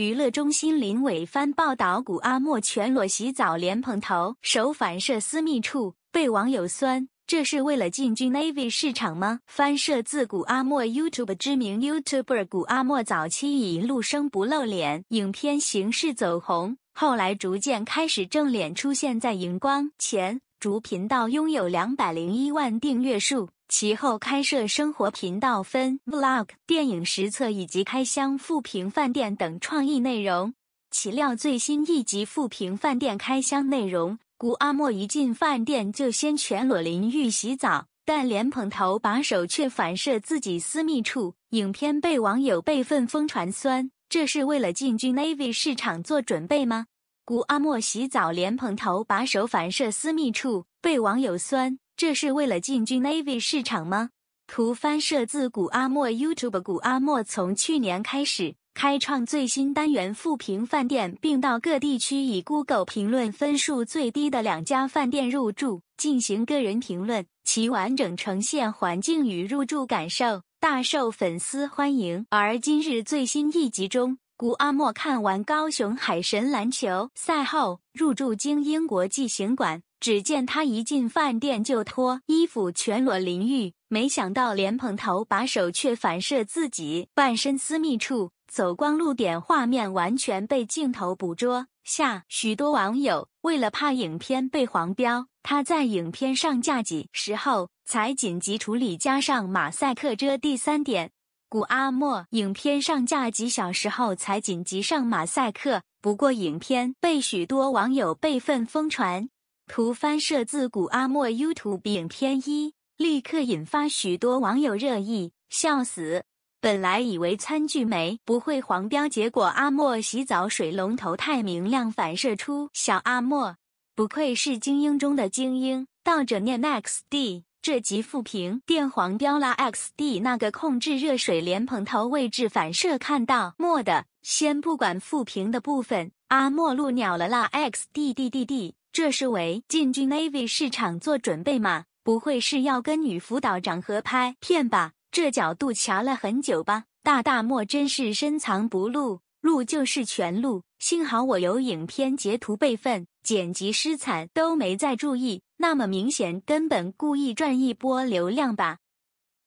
娱乐中心林伟帆报道古阿莫全裸洗澡莲蓬头手反射私密处被网友酸，这是为了进军 AV 市场吗？翻摄自古阿莫 YouTube 知名 YouTuber 古阿莫早期以露声不露脸影片形式走红，后来逐渐开始正脸出现在荧光前。主频道拥有两百零一万订阅数，其后开设生活频道、分 vlog、电影实测以及开箱富平饭店等创意内容。岂料最新一集富平饭店开箱内容，古阿莫一进饭店就先全裸淋浴洗澡，但莲蓬头把手却反射自己私密处，影片被网友备份疯传酸。这是为了进军 AV 市场做准备吗？古阿莫洗澡莲蓬头把手反射私密处，被网友酸，这是为了进军 Navy 市场吗？图翻摄自古阿莫 YouTube。古阿莫从去年开始开创最新单元复评饭店，并到各地区以 Google 评论分数最低的两家饭店入住，进行个人评论，其完整呈现环境与入住感受，大受粉丝欢迎。而今日最新一集中。古阿莫看完高雄海神篮球赛后入住精英国际行馆，只见他一进饭店就脱衣服全裸淋浴，没想到莲蓬头把手却反射自己半身私密处，走光露点画面完全被镜头捕捉下。许多网友为了怕影片被黄标，他在影片上架几时后才紧急处理加上马赛克遮第三点。古阿莫影片上架几小时后才紧急上马赛克，不过影片被许多网友备份疯传。图翻摄自古阿莫 YouTube 影片一，立刻引发许多网友热议，笑死！本来以为餐具没不会黄标，结果阿莫洗澡水龙头太明亮，反射出小阿莫。不愧是精英中的精英，倒着念 n e X D。这集富评电黄标啦！XD 那个控制热水莲蓬头位置反射看到，莫的，先不管富评的部分，阿莫露鸟了啦！XD D D D，这是为进军 Navy 市场做准备吗？不会是要跟女辅导长合拍片吧？这角度瞧了很久吧？大大莫真是深藏不露，露就是全露，幸好我有影片截图备份，剪辑师惨都没再注意。那么明显，根本故意赚一波流量吧。